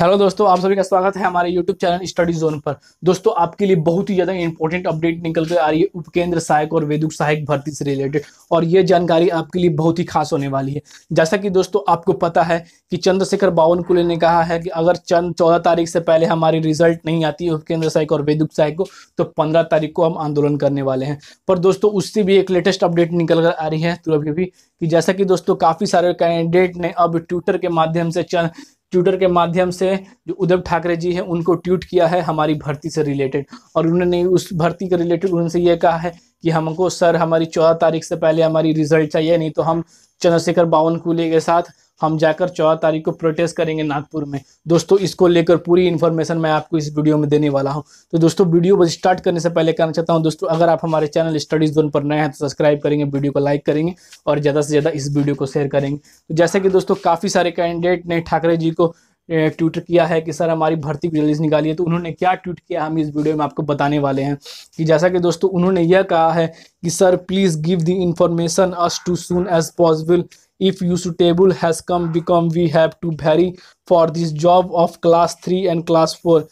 Hello दोस्तों आप सभी का स्वागत है हमारे यूट्यूब चैनल स्टडी जोन पर दोस्तों आपके लिए बहुत ही ज़्यादा इंपॉर्टेंट अपडेट निकल कर आ रही है उपकेंद्र सहायक और वेदुक सहायक भर्ती से रिलेटेड और ये जानकारी आपके लिए बहुत ही खास होने वाली है जैसा कि दोस्तों आपको पता है कि चंद्रशेखर बावनकुले ने कहा है कि अगर चंद चौदह तारीख से पहले हमारी रिजल्ट नहीं आती है उपकेंद्र सहायक और वेदुक सहायक को तो पंद्रह तारीख को हम आंदोलन करने वाले हैं पर दोस्तों उससे भी एक लेटेस्ट अपडेट निकल कर आ रही है तुरंत तो भी कि जैसा कि दोस्तों काफ़ी सारे कैंडिडेट ने अब ट्विटर के माध्यम से चंद ट्विटर के माध्यम से जो उद्धव ठाकरे जी हैं उनको ट्वीट किया है हमारी भर्ती से रिलेटेड और उन्होंने उस भर्ती के रिलेटेड उनसे ये कहा है कि हमको सर हमारी चौदह तारीख से पहले हमारी रिजल्ट चाहिए नहीं तो हम चंद्रशेखर बावनकुले के साथ हम जाकर चौदह तारीख को प्रोटेस्ट करेंगे नागपुर में दोस्तों इसको लेकर पूरी इन्फॉर्मेशन मैं आपको इस वीडियो में देने वाला हूँ तो दोस्तों वीडियो स्टार्ट करने से पहले कहना चाहता हूँ दोस्तों अगर आप हमारे चैनल स्टडीज जोन पर नए हैं तो सब्सक्राइब करेंगे वीडियो को लाइक करेंगे और ज़्यादा से ज़्यादा इस वीडियो को शेयर करेंगे तो जैसे कि दोस्तों काफ़ी सारे कैंडिडेट ने ठाकरे जी को ट्वीट किया है कि सर हमारी भर्ती की रिलीज निकाली है तो उन्होंने क्या ट्वीट किया हम इस वीडियो में आपको बताने वाले हैं कि जैसा कि दोस्तों उन्होंने यह कहा है कि sir please give the information as to soon as possible if table has come become we have to vary for this job of class 3 and class 4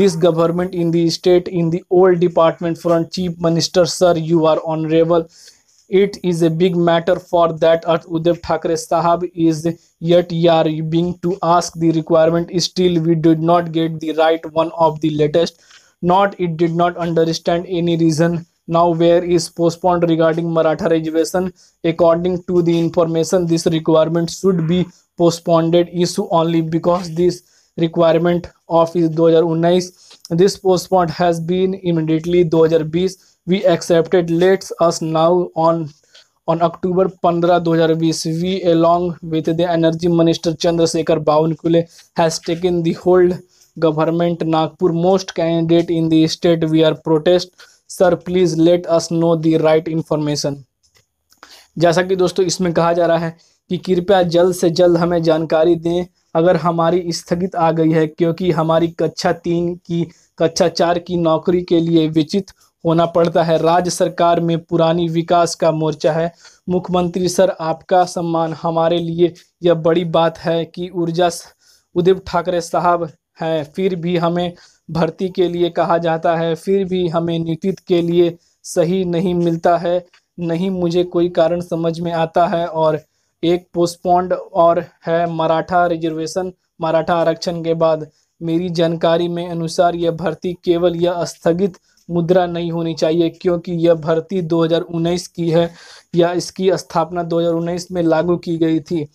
this government in the state in the old department front chief minister sir you are honorable it is a big matter for that At Udev Thakre Sahab is yet are being to ask the requirement still we did not get the right one of the latest not it did not understand any reason now where is postponed regarding Maratha reservation. According to the information, this requirement should be postponed issue only because this requirement of is 2019. This postponed has been immediately 2020. We accepted. Let us now on on October 15, 2020, we along with the Energy Minister Chandrasekhar Bavankule has taken the hold government Nagpur most candidate in the state we are protest sir please let us know the right information जैसा कि दोस्तों इसमें कहा जा रहा है कि कृपया जल्द से जल्द हमें जानकारी दें अगर हमारी स्थगित आ गई है क्योंकि हमारी कक्षा तीन की कक्षा चार की नौकरी के लिए विचित होना पड़ता है राज्य सरकार में पुरानी विकास का मोर्चा है मुख्यमंत्री सर आपका सम्मान हमारे लिए यह बड़ी बात है कि ऊर्जा उद्धव ठाकरे साहब है फिर भी हमें भर्ती के लिए कहा जाता है फिर भी हमें नियुक्ति के लिए सही नहीं मिलता है नहीं मुझे कोई कारण समझ में आता है और एक पोस्टपोन्ड और है मराठा रिजर्वेशन मराठा आरक्षण के बाद मेरी जानकारी में अनुसार यह भर्ती केवल यह स्थगित मुद्रा नहीं होनी चाहिए क्योंकि यह भर्ती 2019 की है या इसकी स्थापना 2019 में लागू की गई थी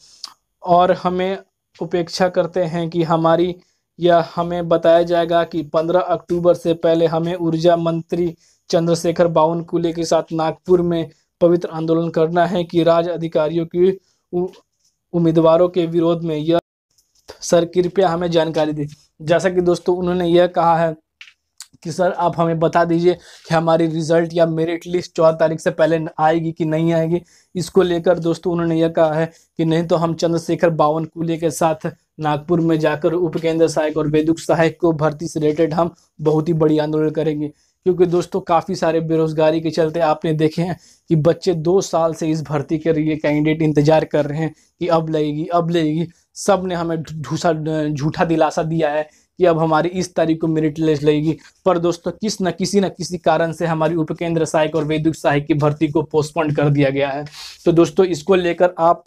और हमें उपेक्षा करते हैं कि हमारी यह हमें बताया जाएगा कि 15 अक्टूबर से पहले हमें ऊर्जा मंत्री चंद्रशेखर बावनकुले के साथ नागपुर में पवित्र आंदोलन करना है कि राज अधिकारियों की उम्मीदवारों के विरोध में यह सर कृपया हमें जानकारी दी जैसा कि दोस्तों उन्होंने यह कहा है कि सर आप हमें बता दीजिए कि हमारी रिजल्ट या मेरिट लिस्ट चौदह तारीख से पहले आएगी कि नहीं आएगी इसको लेकर दोस्तों उन्होंने यह कहा है कि नहीं तो हम चंद्रशेखर बावन कूले के साथ नागपुर में जाकर उपकेंद्र सहायक और वेदुक सहायक को भर्ती से रिलेटेड हम बहुत ही बड़ी आंदोलन करेंगे क्योंकि दोस्तों काफ़ी सारे बेरोजगारी के चलते आपने देखे हैं कि बच्चे दो साल से इस भर्ती के लिए कैंडिडेट इंतजार कर रहे हैं कि अब लगेगी अब लगेगी सब ने हमें झूठा झूठा दिलासा दिया है कि अब हमारी इस तारीख को मेरिट लिस्ट लगेगी पर दोस्तों किस न किसी न किसी कारण से हमारी उपकेंद्र सहायक और वैद्युत सहायक की भर्ती को पोस्टपोन कर दिया गया है तो दोस्तों इसको लेकर आप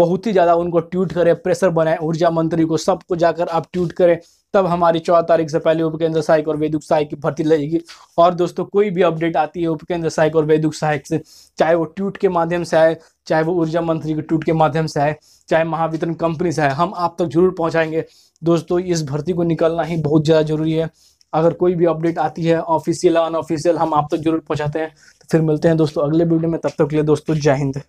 बहुत ही ज़्यादा उनको ट्वीट करें प्रेशर बनाएं ऊर्जा मंत्री को सबको जाकर आप ट्वीट करें तब हमारी चौदह तारीख से पहले उपकेंद्र सहायक और वैदिक सहायक की भर्ती लगेगी और दोस्तों कोई भी अपडेट आती है उपकेंद्र सहायक और वैदिक सहायक से चाहे वो ट्वीट के माध्यम से आए चाहे वो ऊर्जा मंत्री के ट्वीट के माध्यम से आए चाहे महावितरण कंपनी से आए हम आप तक जरूर पहुँचाएंगे दोस्तों इस भर्ती को निकलना ही बहुत ज़्यादा जरूरी है अगर कोई भी अपडेट आती है ऑफिशियल अनऑफिशियल हम आप तक जरूर पहुँचाते हैं तो फिर मिलते हैं दोस्तों अगले वीडियो में तब तक के लिए दोस्तों जय हिंद